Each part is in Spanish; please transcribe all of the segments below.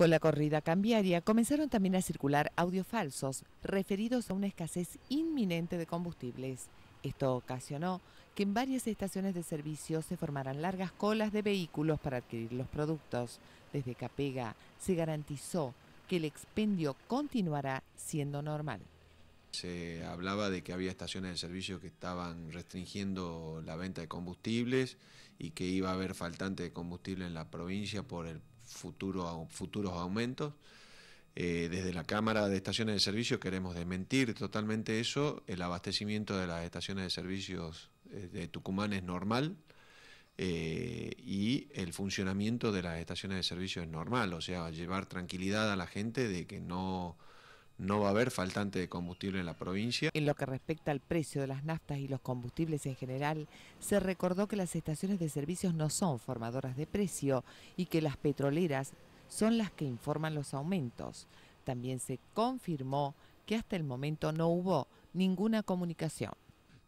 Con la corrida cambiaria comenzaron también a circular audios falsos referidos a una escasez inminente de combustibles. Esto ocasionó que en varias estaciones de servicio se formaran largas colas de vehículos para adquirir los productos. Desde Capega se garantizó que el expendio continuará siendo normal. Se hablaba de que había estaciones de servicio que estaban restringiendo la venta de combustibles y que iba a haber faltante de combustible en la provincia por el futuro, futuros aumentos. Eh, desde la Cámara de Estaciones de Servicio queremos desmentir totalmente eso. El abastecimiento de las estaciones de servicios eh, de Tucumán es normal eh, y el funcionamiento de las estaciones de servicio es normal. O sea, llevar tranquilidad a la gente de que no no va a haber faltante de combustible en la provincia. En lo que respecta al precio de las naftas y los combustibles en general, se recordó que las estaciones de servicios no son formadoras de precio y que las petroleras son las que informan los aumentos. También se confirmó que hasta el momento no hubo ninguna comunicación.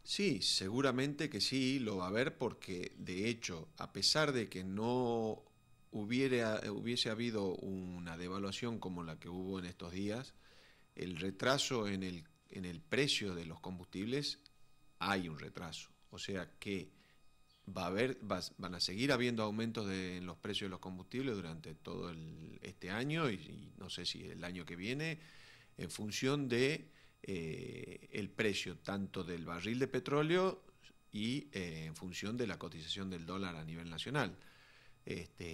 Sí, seguramente que sí, lo va a haber porque de hecho, a pesar de que no hubiese habido una devaluación como la que hubo en estos días, el retraso en el, en el precio de los combustibles, hay un retraso. O sea que va a haber, van a seguir habiendo aumentos en los precios de los combustibles durante todo este año y, no sé si el año que viene, en función de eh, el precio tanto del barril de petróleo y eh, en función de la cotización del dólar a nivel nacional. Este,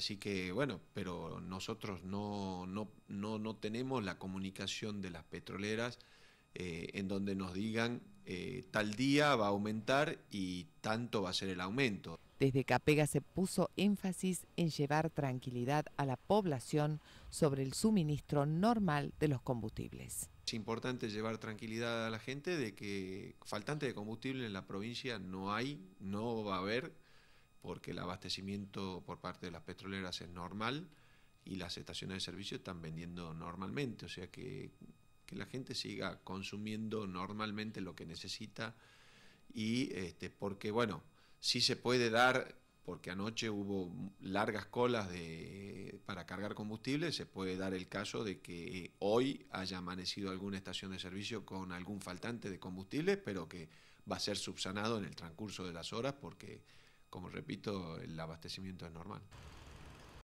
Así que bueno, pero nosotros no, no, no, tenemos la comunicación de las petroleras eh, en donde nos digan eh, tal día va a aumentar y tanto va a ser el aumento. Desde Capega se puso énfasis en llevar tranquilidad a la población sobre el suministro normal de los combustibles. Es importante llevar tranquilidad a la gente de que faltante de combustible en la provincia no hay, no va a haber porque el abastecimiento por parte de las petroleras es normal y las estaciones de servicio están vendiendo normalmente, o sea que, la gente siga consumiendo normalmente lo que necesita y este, porque bueno, sí se puede dar, porque anoche hubo largas colas de, para cargar combustible, se puede dar el caso de que eh, hoy haya amanecido alguna estación de servicio con algún faltante de combustible, pero que va a ser subsanado en el transcurso de las horas porque como repito, el abastecimiento es normal.